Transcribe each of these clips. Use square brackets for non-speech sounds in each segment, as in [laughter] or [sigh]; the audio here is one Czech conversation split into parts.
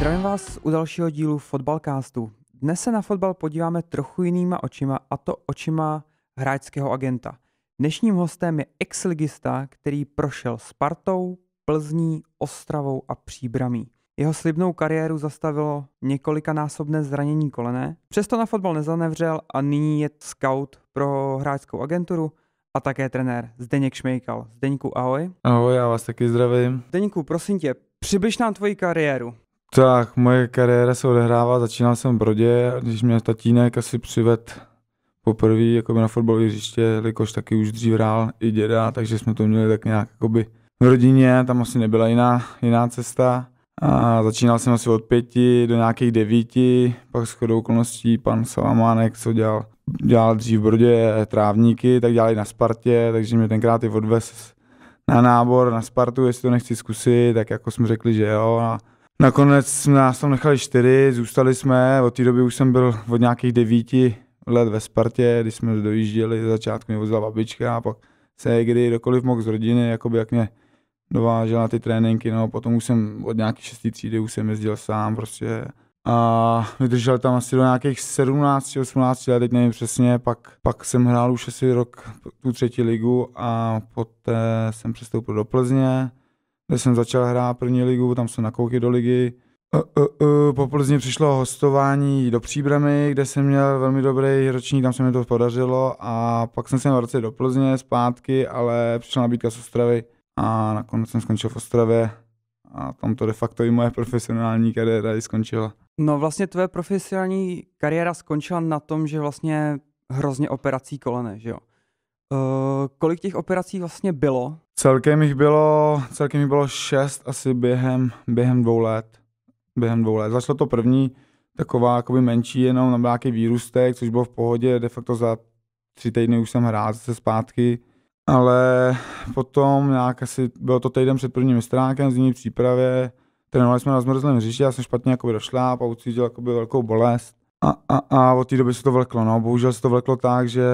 Zdravím vás u dalšího dílu Fotbalcastu. Dnes se na fotbal podíváme trochu jinýma očima, a to očima hráčského agenta. Dnešním hostem je exligista, který prošel Spartou, Plzní, Ostravou a Příbramí. Jeho slibnou kariéru zastavilo několikanásobné zranění kolene, přesto na fotbal nezanevřel a nyní je scout pro hráčskou agenturu a také trenér Zdeněk Šmejkal. Zdeňku, ahoj. Ahoj, já vás taky zdravím. Zdeňku, prosím tě, přibliž nám tvoji kariéru. Tak, moje kariéra se odehrává, začínal jsem v Brodě, když mě tatínek asi přived poprvé jako na fotbalové hřiště, jelikož taky už dřív hrál i děda, takže jsme to měli tak nějak jakoby v rodině, tam asi nebyla jiná, jiná cesta. A začínal jsem asi od pěti do nějakých devíti, pak chodou okolností pan Salamánek, co dělal, dělal dřív v Brodě trávníky, tak dělali na Spartě, takže mě tenkrát i odvez na nábor na Spartu, jestli to nechci zkusit, tak jako jsme řekli, že jo, a Nakonec nás tam nechali čtyři, zůstali jsme, od té doby už jsem byl od nějakých devíti let ve Spartě, když jsme dojížděli, začátku mě vozila babička a pak se kdy dokoliv mohl z rodiny, jakoby jak mě dovážela ty tréninky, no potom už jsem od nějakých šestý třídy už jsem jezdil sám prostě a vydržel tam asi do nějakých 17, 18 let, teď nevím přesně, pak, pak jsem hrál už asi rok tu třetí ligu a poté jsem přestoupil do Plzně, kde jsem začal hrát první ligu, tam jsem nakouky do ligy. Uh, uh, uh, po Plzni přišlo hostování do Příbramy, kde jsem měl velmi dobrý ročník, tam se mi to podařilo a pak jsem se vrátil do Plzně zpátky, ale přišla nabídka z Ostravy a nakonec jsem skončil v Ostravě a tam to de facto i moje profesionální kariéra i skončila. No vlastně tvoje profesionální kariéra skončila na tom, že vlastně hrozně operací kolene, že jo? Eh, kolik těch operací vlastně bylo? Celkem jich bylo, celkem jich bylo šest asi během, během dvou let. Během dvou let. Začalo to první, taková jakoby menší, jenom na nějaký výrůstek, což bylo v pohodě, de facto za tři týdny už jsem hrál zase zpátky, ale potom nějak asi, bylo to týden před prvním stránkem, z jiný přípravě, trénovali jsme na zmrzlém hřišti, já jsem špatně jakoby došla a ucítil jakoby velkou bolest, a, a, a od té doby se to vleklo, no. Bohužel se to vleklo tak, že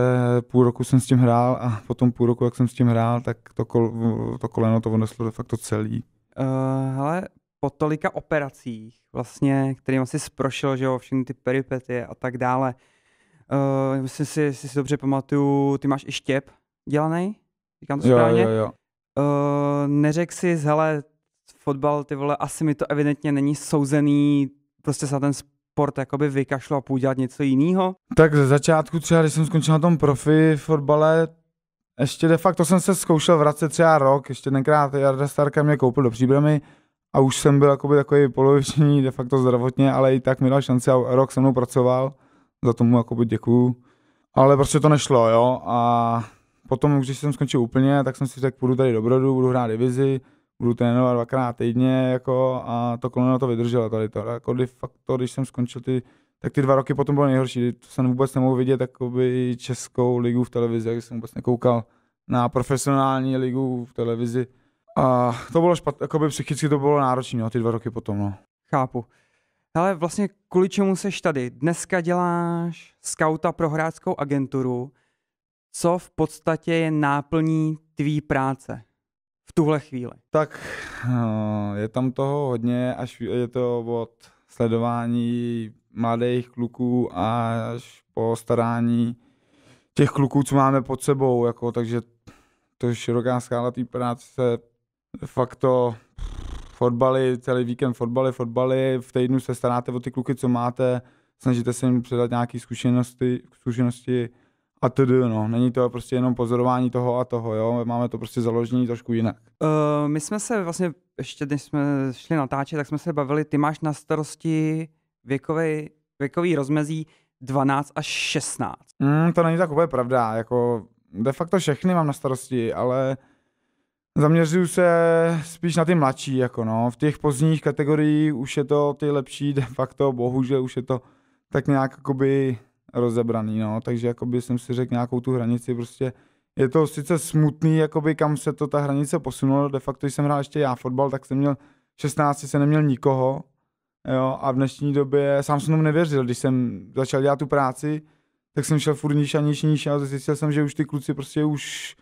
půl roku jsem s tím hrál a potom půl roku, jak jsem s tím hrál, tak to, kol, to koleno to odneslo de facto celý. Uh, hele, po tolika operacích, vlastně, kterým asi sprošil, že jo, všechny ty peripety a tak dále, uh, eh, myslím si, jestli si dobře pamatuju, ty máš i štěp dělaný, říkám to jo, správně. Jo, jo. Uh, eh, neřek si, hele, fotbal, ty vole, asi mi to evidentně není souzený, prostě za ten ten sport jakoby vykašlo a dělat něco jiného? Tak ze začátku třeba, když jsem skončil na tom profi fotbale, ještě de facto jsem se zkoušel vracet třeba rok, ještě tenkrát Jarda Starka mě koupil do příbramy a už jsem byl jakoby takový poloviční de facto zdravotně, ale i tak mi dal šanci a rok se mnou pracoval, za tomu jakoby děkuju. Ale prostě to nešlo, jo, a potom, když jsem skončil úplně, tak jsem si řekl, půjdu tady do Brodu, budu hrát divizi, budu trénovat dvakrát týdně jako a to koleno to vydrželo tady to. Jako de facto, když jsem skončil ty, tak ty dva roky potom bylo nejhorší. To jsem vůbec nemohl vidět jakoby českou ligu v televizi, jak jsem vůbec nekoukal na profesionální ligu v televizi. A to bylo špatné, jakoby psychicky to bylo náročné, no, ty dva roky potom, no. Chápu. Ale vlastně kvůli čemu seš tady? Dneska děláš skauta pro hráčskou agenturu. Co v podstatě je náplní tvý práce? v tuhle chvíli? Tak eh, je tam toho hodně, až je to od sledování mladých kluků až po starání těch kluků, co máme pod sebou, jako, takže to je široká skála té práce, fakt to fotbaly, celý víkend fotbaly, fotbaly, v týdnu se staráte o ty kluky, co máte, snažíte se jim předat nějaké zkušenosti, zkušenosti a tedy, no, není to prostě jenom pozorování toho a toho, jo, máme to prostě založení trošku jinak. Uh, my jsme se vlastně, ještě když jsme šli natáčet, tak jsme se bavili, ty máš na starosti věkový, věkový rozmezí 12 až 16. Mm, to není tak úplně pravda, jako de facto všechny mám na starosti, ale zaměřuju se spíš na ty mladší, jako no, v těch pozdních kategoriích už je to ty lepší, de facto bohužel už je to tak nějak jakoby rozebraný, no, takže jakoby jsem si řekl nějakou tu hranici, prostě je to sice smutný, jakoby kam se to ta hranice posunula, de facto, když jsem hrál ještě já fotbal, tak jsem měl 16, jsem neměl nikoho, jo, a v dnešní době sám jsem tomu nevěřil, když jsem začal dělat tu práci, tak jsem šel furt níž a níž, níž a zjistil jsem, že už ty kluci prostě už,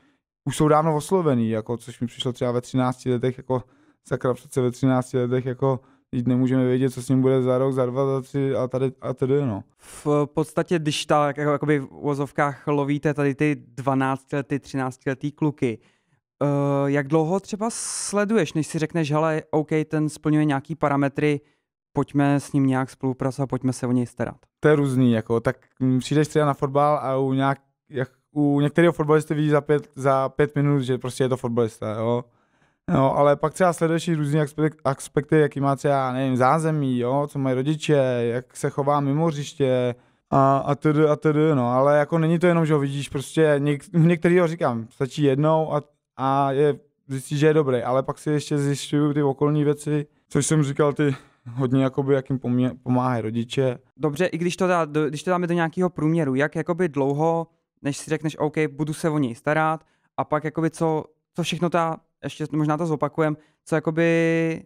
už jsou dávno oslovený, jako, což mi přišlo třeba ve 13 letech, jako sakra přece ve 13 letech, jako Teď nemůžeme vědět, co s ním bude za rok, za dva, za tři a tady a tedy, no. V podstatě, když ta, jako, jakoby v vozovkách lovíte tady ty 12 lety, 13 letý kluky, uh, jak dlouho třeba sleduješ, než si řekneš, hele, OK, ten splňuje nějaký parametry, pojďme s ním nějak spolupracovat, pojďme se o něj starat. To je různý, jako, tak mm, přijdeš třeba na fotbal a u nějak, jak, u některého fotbalisty vidíš za pět, za pět minut, že prostě je to fotbalista, jo No, ale pak třeba sleduješ různé aspekty, jaký má třeba, nevím, zázemí, jo, co mají rodiče, jak se chová mimo hřiště, a, a tedy, a tedy, no, ale jako není to jenom, že ho vidíš, prostě něk, některý ho říkám, stačí jednou a, a je, zjistíš, že je dobrý, ale pak si ještě zjišťuju ty okolní věci, což jsem říkal, ty hodně jakoby, jak jim pomáhají rodiče. Dobře, i když to, dá, když to dáme do nějakého průměru, jak jakoby dlouho, než si řekneš, OK, budu se o něj starat, a pak jakoby co, co všechno ta ještě možná to zopakujem, co jakoby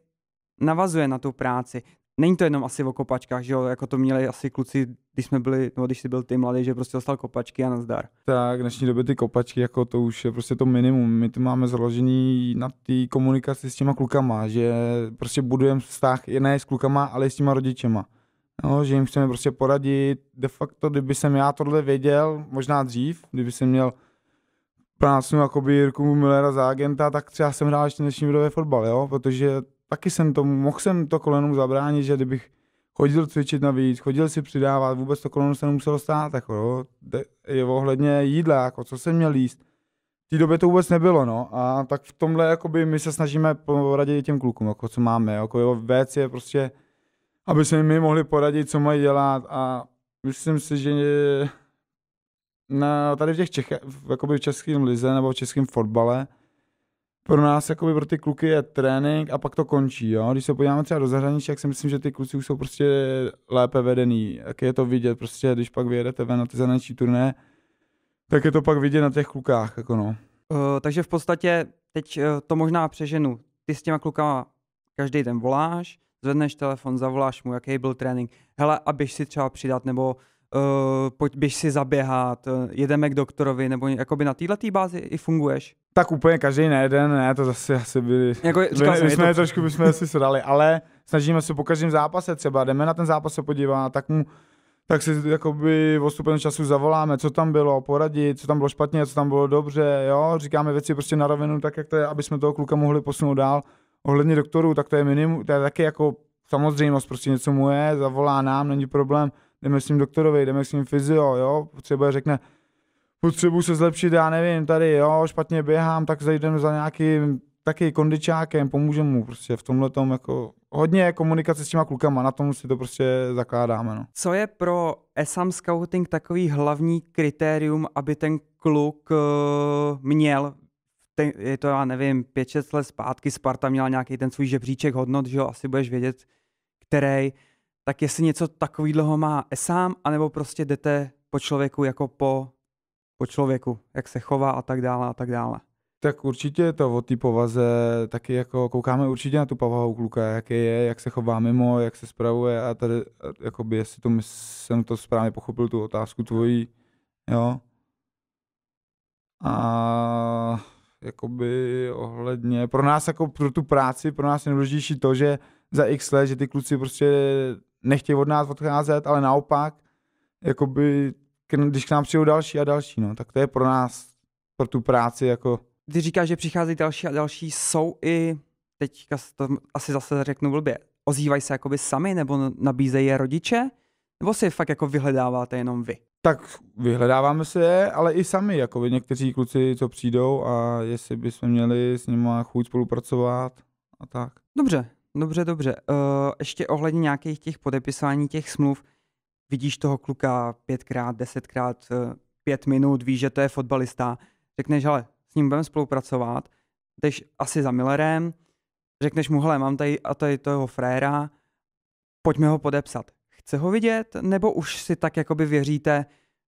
navazuje na tu práci. Není to jenom asi o kopačkách, že jo, jako to měli asi kluci, když jsme byli, no když jsi byl ty mladý, že prostě dostal kopačky a nazdar. Tak, v dnešní době ty kopačky, jako to už je prostě to minimum. My to máme založený na té komunikaci s těma klukama, že prostě budujeme vztah je ne s klukama, ale i s těma rodičema. No, že jim chceme prostě poradit. De facto, kdyby jsem já tohle věděl, možná dřív, kdyby jsem měl plácnu jakoby Jirku Millera za agenta, tak třeba jsem hrál ještě dnešní době fotbal, jo? protože taky jsem to, mohl jsem to kolenou zabránit, že kdybych chodil cvičit navíc, chodil si přidávat, vůbec to koleno se nemuselo stát, jako, jo? je ohledně jídla, jako, co jsem měl jíst. V té době to vůbec nebylo, no, a tak v tomhle, jakoby, my se snažíme poradit těm klukům, jako, co máme, jako, jo, věc je prostě, aby se my mohli poradit, co mají dělat a myslím si, že na, tady v těch Čechách, jakoby v českém lize nebo v českém fotbale, pro nás, jakoby pro ty kluky je trénink a pak to končí, jo. Když se podíváme třeba do zahraničí, tak si myslím, že ty kluci už jsou prostě lépe vedený. Jak je to vidět, prostě když pak vyjedete ven na ty zahraniční turné, tak je to pak vidět na těch klukách, jako no. Uh, takže v podstatě teď eh, to možná přeženu. Ty s těma klukama každý den voláš, zvedneš telefon, zavoláš mu, jaký byl trénink, hele, abyš si třeba přidat, nebo uh, pojď běž si zaběhat, eh, jedeme k doktorovi, nebo jakoby na této bázi i funguješ? Tak úplně každý na jeden, ne, to zase asi by... Jako, by, jsem, my jsme to... trošku bychom si sedali, ale snažíme se po každém zápase třeba, jdeme na ten zápas se podívat, tak mu tak si jakoby v času zavoláme, co tam bylo, poradit, co tam bylo špatně, co tam bylo dobře, jo, říkáme věci prostě na rovinu, tak jak to je, aby jsme toho kluka mohli posunout dál. Ohledně doktorů, tak to je minimum, to je taky jako samozřejmost, prostě něco mu je, zavolá nám, není problém, jdeme s ním doktorovi, jdeme s ním fyzio, jo, třeba řekne, potřebuji se zlepšit, já nevím, tady, jo, špatně běhám, tak zajdem za nějakým taky kondičákem, pomůžem mu prostě v tomhle tom jako hodně komunikace s těma klukama, na tom si to prostě zakládáme. No. Co je pro ESAM Scouting takový hlavní kritérium, aby ten kluk uh, měl ten, je to, já nevím, 5-6 let zpátky Sparta měla nějaký ten svůj žebříček hodnot, že jo, asi budeš vědět, který, tak jestli něco takový dlouho má sám, anebo prostě jdete po člověku jako po, po člověku, jak se chová a tak dále a tak dále. Tak určitě je to o té povaze, taky jako koukáme určitě na tu povahu kluka, jaký je, jak se chová mimo, jak se spravuje a tady, jakoby, jestli to, jsem to správně pochopil, tu otázku tvojí, jo. A jakoby ohledně, pro nás jako pro tu práci, pro nás je nejdůležitější to, že za x let, že ty kluci prostě nechtějí od nás odcházet, ale naopak, jakoby, když k nám přijdou další a další, no, tak to je pro nás, pro tu práci, jako... Ty říkáš, že přicházejí další a další, jsou i, teďka to asi zase řeknu blbě, ozývají se jakoby sami, nebo nabízejí je rodiče, nebo si je fakt jako vyhledáváte jenom vy? Tak vyhledáváme se je, ale i sami, jako vy, někteří kluci, co přijdou a jestli bychom měli s nimi chuť spolupracovat a tak. Dobře, Dobře, dobře. Uh, ještě ohledně nějakých těch podepisování těch smluv, vidíš toho kluka pětkrát, desetkrát, eh, pět minut, víš, že to je fotbalista, řekneš, ale s ním budeme spolupracovat, jdeš asi za Millerem, řekneš mu, hele, mám tady a tady toho fréra, pojďme ho podepsat. Chce ho vidět, nebo už si tak jakoby věříte,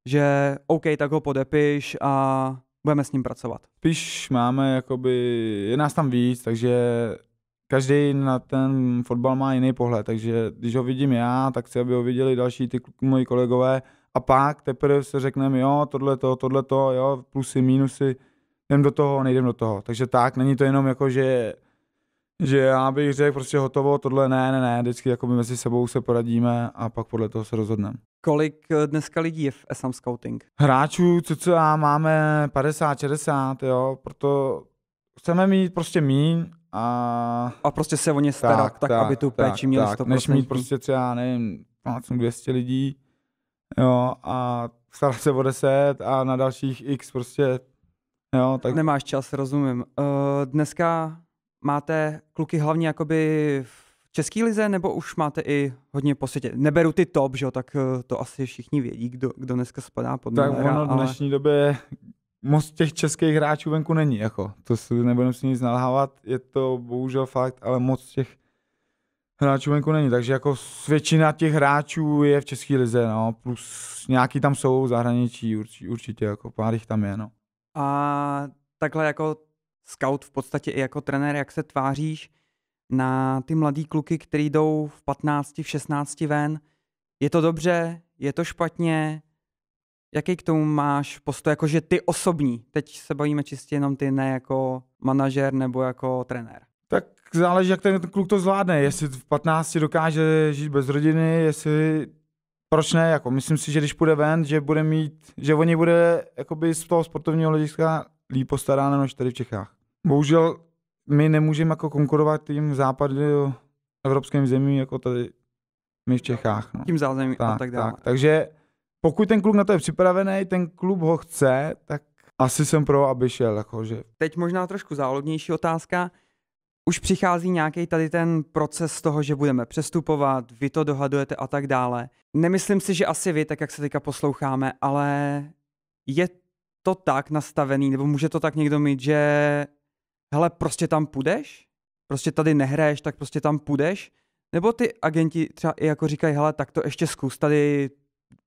že OK, tak ho podepiš a budeme s ním pracovat? Spíš máme jakoby, je nás tam víc, takže každý na ten fotbal má jiný pohled, takže když ho vidím já, tak chci, aby ho viděli další ty moji kolegové a pak teprve se řekneme, jo, tohle to, tohle to, jo, plusy, minusy, jdem do toho, nejdem do toho. Takže tak, není to jenom jako, že, že já bych řekl prostě hotovo, tohle ne, ne, ne, vždycky jako my mezi sebou se poradíme a pak podle toho se rozhodneme. Kolik eh, dneska lidí je v SM Scouting? Hráčů já, máme 50-60, jo, proto chceme mít prostě míň, a, a prostě se o ně starat tak, tak, tak aby tu péči měli tak, 100%. Než mít prostě třeba, nevím, 200 lidí, jo, a starat se o 10 a na dalších x prostě, jo, tak... Nemáš čas, rozumím. Uh, dneska máte kluky hlavně jakoby v české lize, nebo už máte i hodně po světě? Neberu ty top, že jo, tak eh, to asi všichni vědí, kdo, kdo dneska spadá pod Tak ono v dnešní ale... době moc těch českých hráčů venku není, jako. To si nebudeme si nic nalhávat, je to bohužel fakt, ale moc těch hráčů venku není, takže jako většina těch hráčů je v České lize, no, plus nějaký tam jsou zahraničí, určitě, určitě jako pár jich tam je, no. A takhle jako scout v podstatě i jako trenér, jak se tváříš na ty mladý kluky, který jdou v 15, v 16 ven, je to dobře, je to špatně, Jaký k tomu máš postoj, jakože ty osobní? Teď se bavíme čistě jenom ty, ne jako manažer nebo jako trenér. Tak záleží, jak ten kluk to zvládne. Jestli v 15 dokáže žít bez rodiny, jestli proč ne, jako myslím si, že když půjde ven, že bude mít, že o něj bude jakoby z toho sportovního hlediska líp postaráno než tady v Čechách. Bohužel my nemůžeme jako konkurovat tím západu evropským zemím, jako tady my v Čechách. No. Tím zázemím a tak dále. Tak, takže pokud ten klub na to je připravený, ten klub ho chce, tak asi jsem pro, aby šel. Jakože. Teď možná trošku záludnější otázka. Už přichází nějaký tady ten proces toho, že budeme přestupovat, vy to dohadujete a tak dále. Nemyslím si, že asi vy, tak jak se teďka posloucháme, ale je to tak nastavený, nebo může to tak někdo mít, že hele, prostě tam půjdeš? Prostě tady nehraješ, tak prostě tam půjdeš? Nebo ty agenti třeba i jako říkají, hele, tak to ještě zkus, tady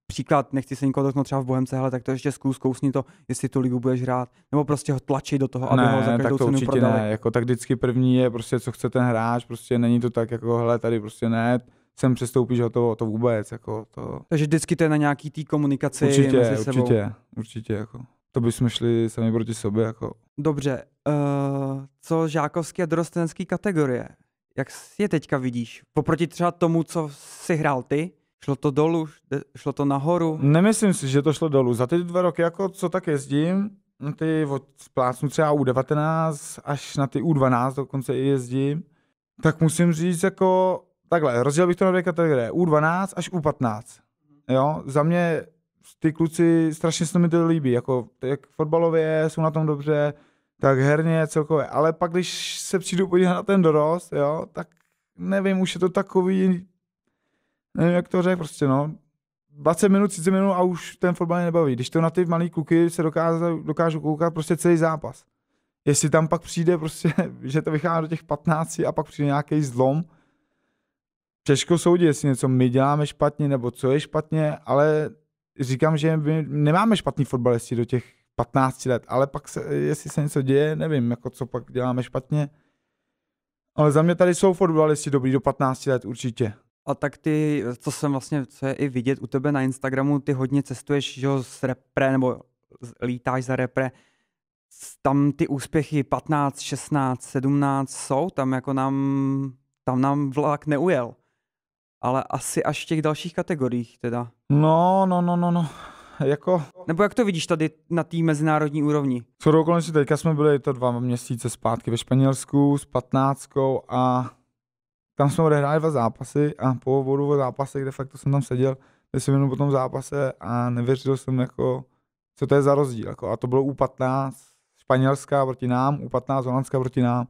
příklad, nechci se nikoho dotknout třeba v Bohemce, ale tak to ještě zkus, kousni to, jestli tu ligu budeš hrát, nebo prostě ho tlačit do toho, aby ne, ho za každou tak to určitě prodali. Ne, jako tak vždycky první je prostě, co chce ten hráč, prostě není to tak, jako hele, tady prostě ne, sem přestoupíš o to vůbec, jako to. Takže vždycky to je na nějaký té komunikaci určitě, mezi určitě, sebou. Určitě, určitě, jako. To bychom šli sami proti sobě, jako. Dobře, uh, co žákovské a dorostenské kategorie? Jak si je teďka vidíš? Poproti třeba tomu, co si hrál ty, Šlo to dolů, šlo to nahoru? Nemyslím si, že to šlo dolů. Za ty dva roky, jako co tak jezdím, ty od splácnu třeba U19 až na ty U12 dokonce i jezdím, tak musím říct jako takhle, rozdělil bych to na dvě kategorie, U12 až U15. Jo, za mě ty kluci, strašně se mi to líbí, jako jak fotbalově jsou na tom dobře, tak herně celkově, ale pak když se přijdu podívat na ten dorost, jo, tak nevím, už je to takový nevím, jak to řekl, prostě no. 20 minut, 30 minut a už ten fotbal mě nebaví. Když to na ty malé kluky se dokážu, dokážu koukat prostě celý zápas. Jestli tam pak přijde prostě, [laughs] že to vychází do těch 15 a pak přijde nějaký zlom, těžko soudit, jestli něco my děláme špatně nebo co je špatně, ale říkám, že my nemáme špatný fotbalisti do těch 15 let, ale pak se, jestli se něco děje, nevím, jako co pak děláme špatně. Ale za mě tady jsou fotbalisti dobrý do 15 let určitě. A tak ty, co jsem vlastně, co je i vidět u tebe na Instagramu, ty hodně cestuješ že jo, s repre, nebo lítáš za repre. Tam ty úspěchy 15, 16, 17 jsou, tam jako nám, tam nám vlak neujel. Ale asi až v těch dalších kategoriích teda. No, no, no, no, no. Jako... Nebo jak to vidíš tady na té mezinárodní úrovni? Shodou okolností teďka jsme byli to dva měsíce zpátky ve Španělsku s patnáctkou a tam jsme odehráli dva zápasy a po vodu o zápase, kde fakt jsem tam seděl jsem jenom po tom zápase a nevěřil jsem jako, co to je za rozdíl. Jako, a to bylo U15 španělská proti nám, U15 holandská proti nám.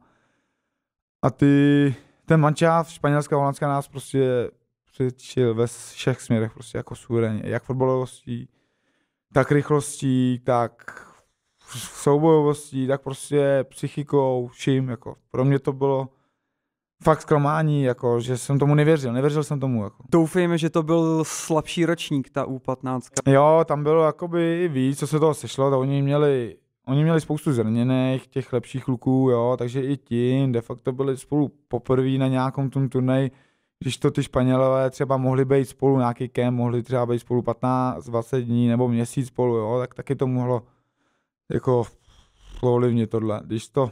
A ty, ten mančáv španělská holandská nás prostě přičil ve všech směrech, prostě jako suverénně, jak fotbalovostí, tak rychlostí, tak soubojovostí, tak prostě psychikou, vším, jako. Pro mě to bylo fakt zklamání, jako, že jsem tomu nevěřil, nevěřil jsem tomu. Jako. Doufejme, že to byl slabší ročník, ta U15. Jo, tam bylo jakoby víc, co se toho sešlo, to oni měli Oni měli spoustu zraněných, těch lepších kluků, jo, takže i tím de facto byli spolu poprvé na nějakém tom turnaji, když to ty Španělové třeba mohli být spolu nějaký kem, mohli třeba být spolu 15, 20 dní nebo měsíc spolu, jo, tak taky to mohlo jako ovlivnit tohle. Když to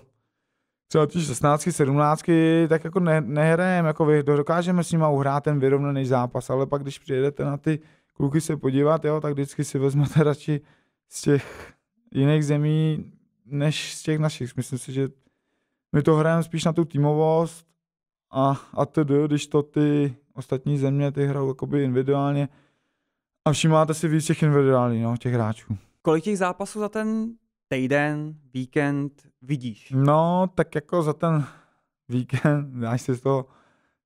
třeba ty 16, 17, tak jako ne, nehrajeme, jako vy, dokážeme s nima uhrát ten vyrovnaný zápas, ale pak když přijedete na ty kluky se podívat, jo, tak vždycky si vezmete [laughs] radši z těch jiných zemí, než z těch našich. Myslím si, že my to hrajeme spíš na tu týmovost a, a tedy, když to ty ostatní země, ty hrajou jakoby individuálně a všimáte si víc těch individuálních, no, těch hráčů. Kolik těch zápasů za ten týden, víkend vidíš? No, tak jako za ten víkend dáš si z toho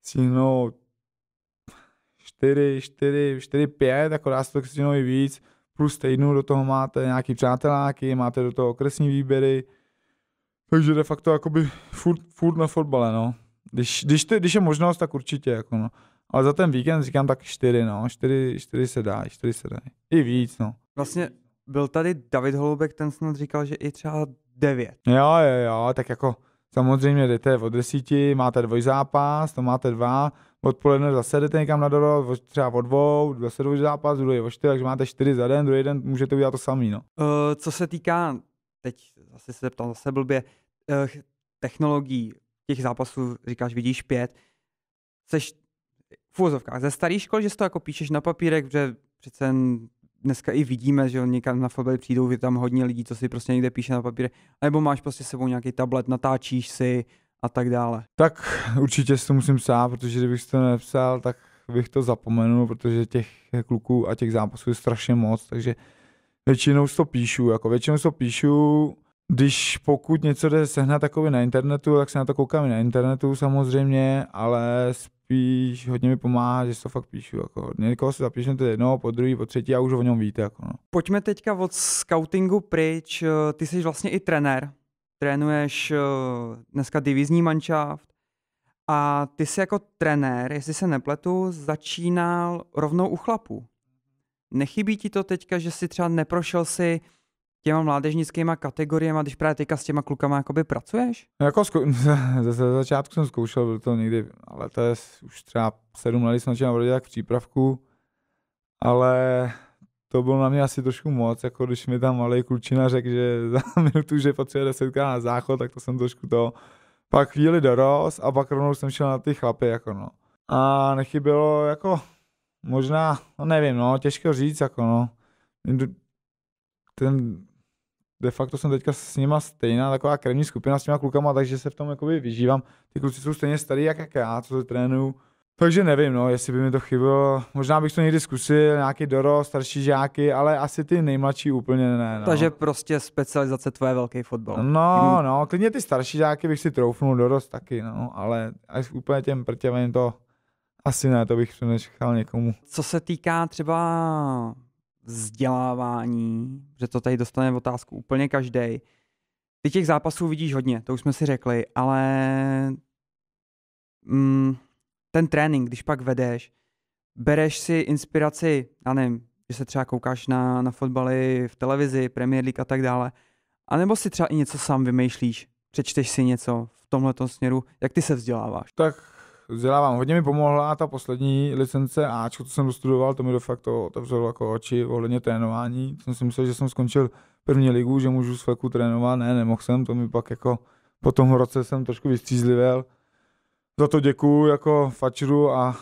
stihnout 4, 4, 4, 5, jako dá se to stihnout i víc, plus týdnu do toho máte nějaký přáteláky, máte do toho okresní výběry, takže de facto jakoby furt, furt na fotbale, no. Když, když, ty, když je možnost, tak určitě, jako no. Ale za ten víkend říkám tak čtyři, no. Čtyři, čtyři se dá, čtyři se dá. I víc, no. Vlastně byl tady David Holubek ten snad říkal, že i třeba 9. Jo, jo, jo, tak jako samozřejmě jdete od desíti, máte dvojzápas, to máte dva, odpoledne zase jdete někam na doro, třeba o dvou, zase dvojzápas, druhý o čtyři, takže máte čtyři za den, druhý den můžete udělat to samý, no. Uh, co se týká, teď asi se zeptám zase blbě, uh, technologií těch zápasů, říkáš, vidíš pět, seš v úzovkách ze starý školy, že si to jako píšeš na papírek, že přece dneska i vidíme, že někam na fotbal přijdou, je tam hodně lidí, co si prostě někde píše na papíře, nebo máš prostě s sebou nějaký tablet, natáčíš si a tak dále. Tak určitě si to musím psát, protože kdybych to nepsal, tak bych to zapomenul, protože těch kluků a těch zápasů je strašně moc, takže většinou si to píšu, jako většinou si to píšu, když pokud něco jde sehnat takový na internetu, tak se na to koukám i na internetu samozřejmě, ale spíš hodně mi pomáhá, že to fakt píšu. Jako. Někoho se zapíšete jedno, po druhý, po třetí a už o něm víte. Jako, no. Pojďme teďka od scoutingu pryč. Ty jsi vlastně i trenér. Trénuješ eh, dneska divizní manšaft. A ty jsi jako trenér, jestli se nepletu, začínal rovnou u chlapů. Nechybí ti to teďka, že jsi třeba neprošel si těma mládežnickýma kategoriema, když právě teďka s těma klukama jakoby pracuješ? No jako zku- [laughs] ze, ze začátku jsem zkoušel, byl to někdy, ale to je už třeba sedm let, jsem začínal v tak v přípravku, ale to bylo na mě asi trošku moc, jako když mi tam malý klučina řekl, že [laughs] za minutu, že potřebuje desetkrát na záchod, tak to jsem trošku to. Pak chvíli dorost a pak rovnou jsem šel na ty chlapy, jako no. A nechybělo, jako, možná, no nevím, no, těžko říct, jako no. Ten de facto jsem teďka s nima stejná taková krevní skupina s těma klukama, takže se v tom jakoby vyžívám. Ty kluci jsou stejně starý jak, jak já, co se trénuju. Takže nevím, no, jestli by mi to chybilo. Možná bych to někdy zkusil, nějaký doro, starší žáky, ale asi ty nejmladší úplně ne. No. Takže prostě specializace tvoje velký fotbal. No, hmm. no, klidně ty starší žáky bych si troufnul dorost taky, no, ale až úplně těm prtěvením to asi ne, to bych přenechal někomu. Co se týká třeba vzdělávání, že to tady dostane v otázku úplně každý. Ty těch zápasů vidíš hodně, to už jsme si řekli, ale mm, ten trénink, když pak vedeš, bereš si inspiraci, já nevím, že se třeba koukáš na, na fotbaly v televizi, Premier League a tak dále, a nebo si třeba i něco sám vymýšlíš, přečteš si něco v tomhle směru, jak ty se vzděláváš? Tak vzdělávám. Hodně mi pomohla ta poslední licence Ačko, co jsem dostudoval, to mi de facto otevřelo jako oči ohledně trénování. Jsem si myslel, že jsem skončil první ligu, že můžu s fleku trénovat, ne, nemohl jsem, to mi pak jako po tom roce jsem trošku vystřízlivěl. Za to děkuju jako fačru a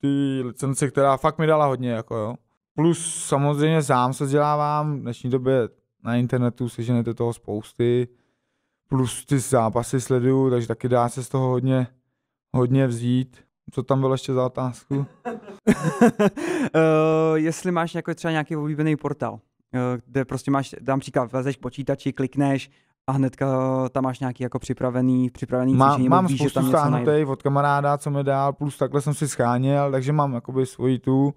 ty licence, která fakt mi dala hodně, jako jo. Plus samozřejmě sám se vzdělávám, v dnešní době na internetu seženete toho spousty, plus ty zápasy sleduju, takže taky dá se z toho hodně hodně vzít. Co tam bylo ještě za otázku? uh, [laughs] jestli máš jako třeba nějaký oblíbený portál, uh, kde prostě máš, dám příklad, vlezeš počítači, klikneš a hnedka eh, tam máš nějaký jako připravený, připravený Má, cvičení. Mám víš, spoustu stáhnutej od kamaráda, co mi dál, plus takhle jsem si scháněl, takže mám jakoby svoji tu,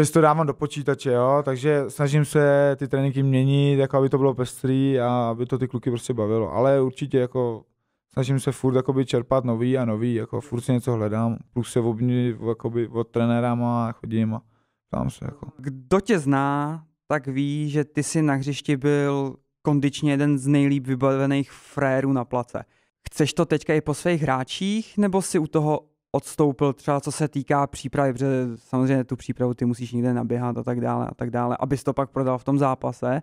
že to dávám do počítače, jo, takže snažím se ty tréninky měnit, jako aby to bylo pestrý a aby to ty kluky prostě bavilo, ale určitě jako snažím se furt jakoby čerpat nový a nový, jako furt si něco hledám, plus se obní jakoby od trenérama a chodím a tam se jako. Kdo tě zná, tak ví, že ty si na hřišti byl kondičně jeden z nejlíp vybavených frérů na place. Chceš to teďka i po svých hráčích, nebo si u toho odstoupil třeba co se týká přípravy, protože samozřejmě tu přípravu ty musíš někde naběhat a tak dále a tak dále, abys to pak prodal v tom zápase.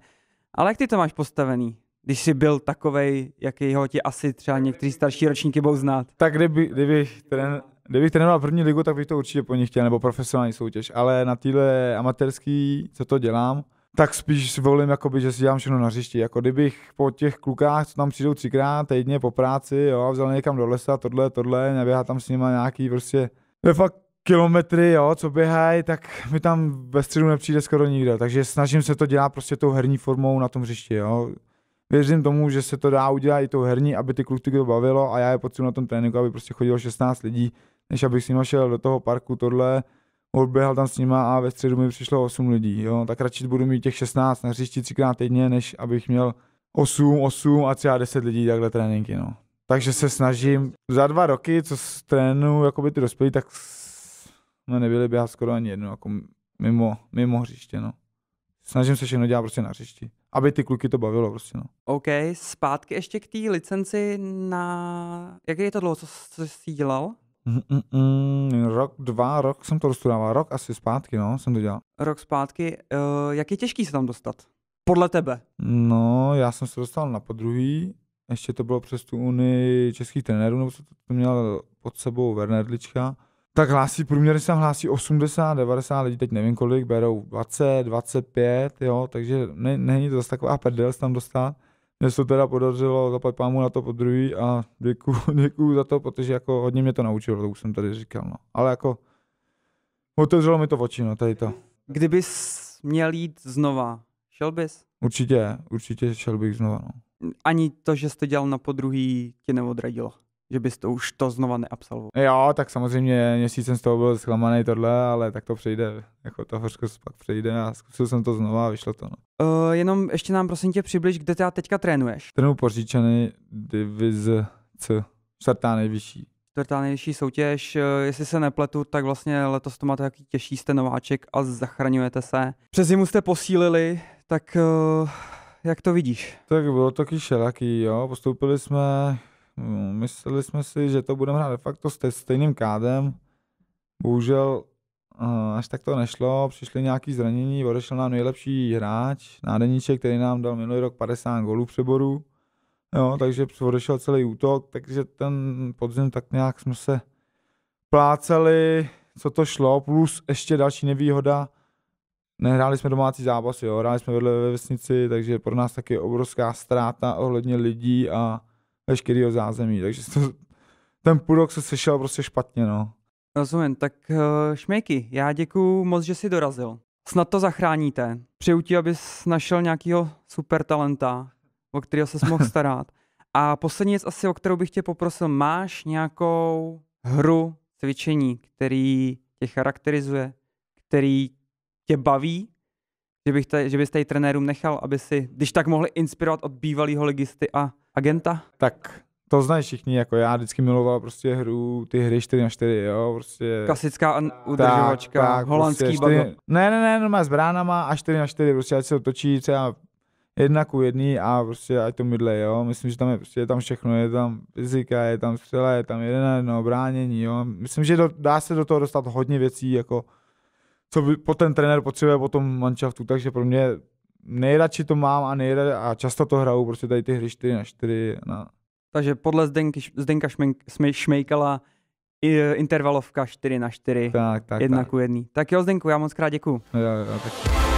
Ale jak ty to máš postavený? když jsi byl takovej, jaký ho ti asi třeba někteří starší ročníky budou znát. Tak kdyby, kdybych, trén, kdybych trénoval první ligu, tak bych to určitě po nich chtěl, nebo profesionální soutěž, ale na téhle amatérský, co to dělám, tak spíš si volím, jakoby, že si dělám všechno na hřišti. Jako kdybych po těch klukách, co tam přijdou třikrát týdně po práci, jo, vzal někam do lesa, tohle, tohle, neběhá tam s nimi nějaký prostě, je fakt kilometry, jo, co běhají, tak mi tam ve středu nepřijde skoro nikdo. Takže snažím se to dělat prostě tou herní formou na tom hřišti. Jo věřím tomu, že se to dá udělat i tou herní, aby ty kluky to bavilo a já je potřebuji na tom tréninku, aby prostě chodilo 16 lidí, než abych s nima šel do toho parku tohle, odběhal tam s nima a ve středu mi přišlo 8 lidí, jo, tak radši budu mít těch 16 na hřišti třikrát týdně, než abych měl 8, 8 a třeba 10 lidí takhle tréninky, no. Takže se snažím, za dva roky, co trénu by ty dospělí, tak jsme no, nebyli běhat skoro ani jednu, jako mimo, mimo hřiště, no. Snažím se všechno dělat prostě na hřišti aby ty kluky to bavilo prostě, no. OK, zpátky ještě k té licenci na... Jak je to dlouho, co, co jsi dělal? Mm-mm, rok, dva, rok jsem to dostudával, rok asi zpátky, no, jsem to dělal. Rok zpátky, uh, jak je těžký se tam dostat? Podle tebe? No, já jsem se dostal na podruhý, ještě to bylo přes tu unii českých trenérů, nebo to, to měl pod sebou Werner Lička, tak hlásí, průměrně se hlásí 80, 90 lidí, teď nevím kolik, berou 20, 25, jo, takže ne, není to zase taková prdel tam dostat. Mně se to teda podařilo, zapat pámu na to po druhý a děkuju, [laughs] děkuju za to, protože jako hodně mě to naučilo, to už jsem tady říkal, no. Ale jako otevřelo mi to oči, no, tady to. Kdybys měl jít znova, šel bys? Určitě, určitě šel bych znova, no. Ani to, že jste dělal na podruhý, tě neodradilo? že bys to už to znova neabsolvoval. Jo, tak samozřejmě měsíc jsem z toho byl zklamaný tohle, ale tak to přejde, jako ta hořkost pak přejde a zkusil jsem to znova a vyšlo to. No. Uh, jenom ještě nám prosím tě přibliž, kde teda teďka trénuješ. Trénu poříčený diviz C, čtvrtá nejvyšší. Čtvrtá nejvyšší soutěž, eh, jestli se nepletu, tak vlastně letos to máte jaký těžší, jste nováček a zachraňujete se. Přes zimu jste posílili, tak uh, jak to vidíš? Tak bylo taky šelaký, jo, postoupili jsme Mysleli jsme si, že to budeme hrát de facto s stejným kádem. Bohužel eh, až tak to nešlo, přišly nějaké zranění, odešel nám nejlepší hráč, nádeníček, který nám dal minulý rok 50 gólů přeboru. Jo, takže odešel celý útok, takže ten podzim tak nějak jsme se pláceli, co to šlo, plus ještě další nevýhoda, nehráli jsme domácí zápasy, jo, hráli jsme vedle ve vesnici, takže pro nás taky obrovská ztráta ohledně lidí a veškerého zázemí, takže to, ten půl rok se sešel prostě špatně, no. Rozumím, tak eh, Šmejky, já děkuju moc, že jsi dorazil. Snad to zachráníte. Přeju ti, abys našel nějakého super talenta, o kterého se mohl [laughs] starat. A poslední věc asi, o kterou bych tě poprosil, máš nějakou hru, cvičení, který tě charakterizuje, který tě baví, že, bych tady, že bys tady trenérům nechal, aby si, když tak mohli inspirovat od bývalého legisty a agenta? Tak to znají všichni, jako já vždycky miloval prostě hru, ty hry 4 na 4, jo, prostě. Klasická udržovačka, tak, tak, prostě holandský prostě 4, Ne, ne, ne, normálně s bránama a 4 na 4, prostě ať se to točí třeba jedna ku jedný a prostě ať to mydle, jo. Myslím, že tam je, prostě je tam všechno, je tam fyzika, je tam střela, je tam jedna jedno bránění, jo. Myslím, že do, dá se do toho dostat hodně věcí, jako co by, po ten trenér potřebuje po tom manšaftu, takže pro mě nejradši to mám a, nejradši, a často to hraju, prostě tady ty hry 4 na 4. Na... Takže podle Zdenky, Zdenka šmej, Šmejkala i, eh, intervalovka 4 na 4 tak, tak, jedna tak. ku jedný. Tak jo Zdenku, já moc krát děkuju. Jo, jo, tak.